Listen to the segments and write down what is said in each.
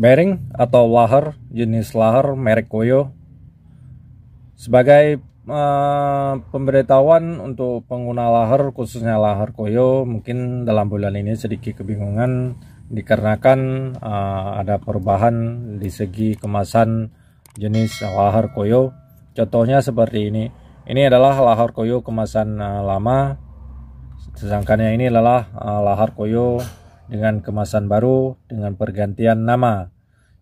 bearing atau lahar jenis lahar merek Koyo sebagai uh, pemberitahuan untuk pengguna lahar khususnya lahar Koyo mungkin dalam bulan ini sedikit kebingungan dikarenakan uh, ada perubahan di segi kemasan jenis lahar Koyo contohnya seperti ini ini adalah lahar Koyo kemasan uh, lama sedangkan yang ini adalah uh, lahar Koyo dengan kemasan baru dengan pergantian nama.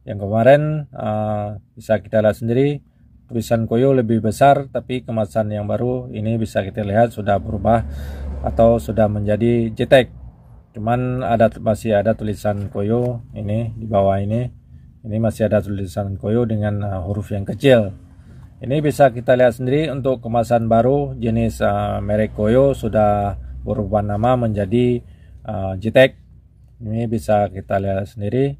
Yang kemarin uh, bisa kita lihat sendiri tulisan koyo lebih besar tapi kemasan yang baru ini bisa kita lihat sudah berubah atau sudah menjadi jetek. Cuman ada masih ada tulisan koyo ini di bawah ini. Ini masih ada tulisan koyo dengan uh, huruf yang kecil. Ini bisa kita lihat sendiri untuk kemasan baru jenis uh, merek koyo sudah berubah nama menjadi uh, jetek ini bisa kita lihat sendiri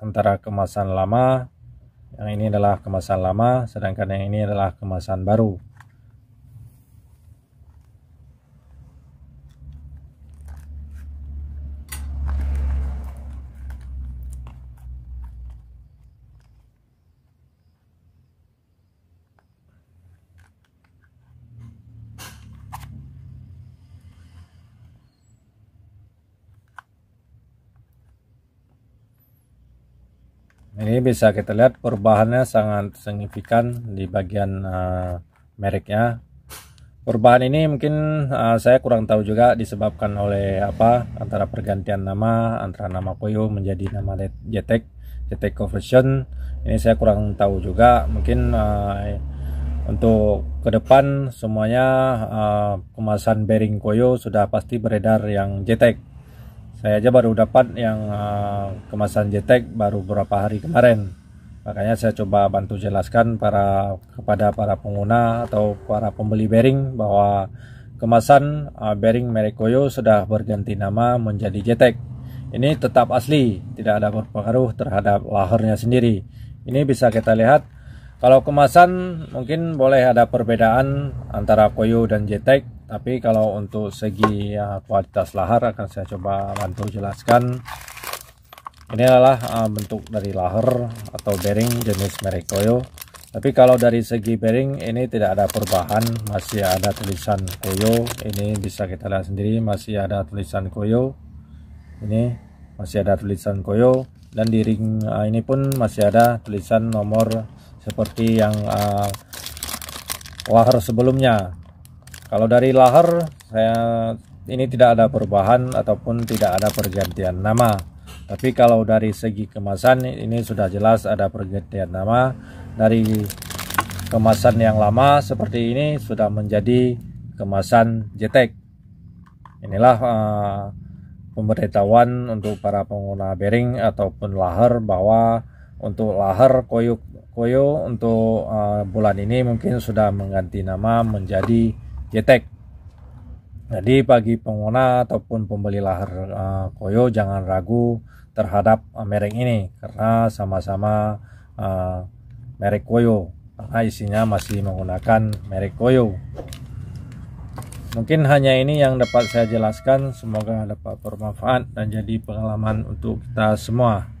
antara kemasan lama yang ini adalah kemasan lama sedangkan yang ini adalah kemasan baru ini bisa kita lihat perubahannya sangat signifikan di bagian uh, mereknya perubahan ini mungkin uh, saya kurang tahu juga disebabkan oleh apa antara pergantian nama antara nama Koyo menjadi nama Jetek Jetek conversion ini saya kurang tahu juga mungkin uh, untuk ke depan semuanya uh, kemasan bearing Koyo sudah pasti beredar yang Jetek saya aja baru dapat yang uh, kemasan jetek baru beberapa hari kemarin makanya saya coba bantu jelaskan para kepada para pengguna atau para pembeli bearing bahwa kemasan uh, bearing merek Koyo sudah berganti nama menjadi jetek ini tetap asli tidak ada berpengaruh terhadap lahirnya sendiri ini bisa kita lihat kalau kemasan mungkin boleh ada perbedaan antara Koyo dan jetek tapi kalau untuk segi ya, kualitas lahar akan saya coba bantu jelaskan ini adalah uh, bentuk dari lahar atau bearing jenis merek koyo tapi kalau dari segi bearing ini tidak ada perubahan masih ada tulisan koyo ini bisa kita lihat sendiri masih ada tulisan koyo ini masih ada tulisan koyo dan di ring uh, ini pun masih ada tulisan nomor seperti yang uh, lahar sebelumnya kalau dari Lahar, saya ini tidak ada perubahan ataupun tidak ada pergantian nama. Tapi kalau dari segi kemasan ini sudah jelas ada pergantian nama dari kemasan yang lama seperti ini sudah menjadi kemasan jetek. Inilah uh, pemberitahuan untuk para pengguna bearing ataupun lahar bahwa untuk lahar koyo koyo untuk uh, bulan ini mungkin sudah mengganti nama menjadi jetek. Jadi bagi pengguna ataupun pembeli lahar uh, koyo jangan ragu terhadap uh, merek ini karena sama-sama uh, merek koyo karena isinya masih menggunakan merek koyo. Mungkin hanya ini yang dapat saya jelaskan. Semoga dapat bermanfaat dan jadi pengalaman untuk kita semua.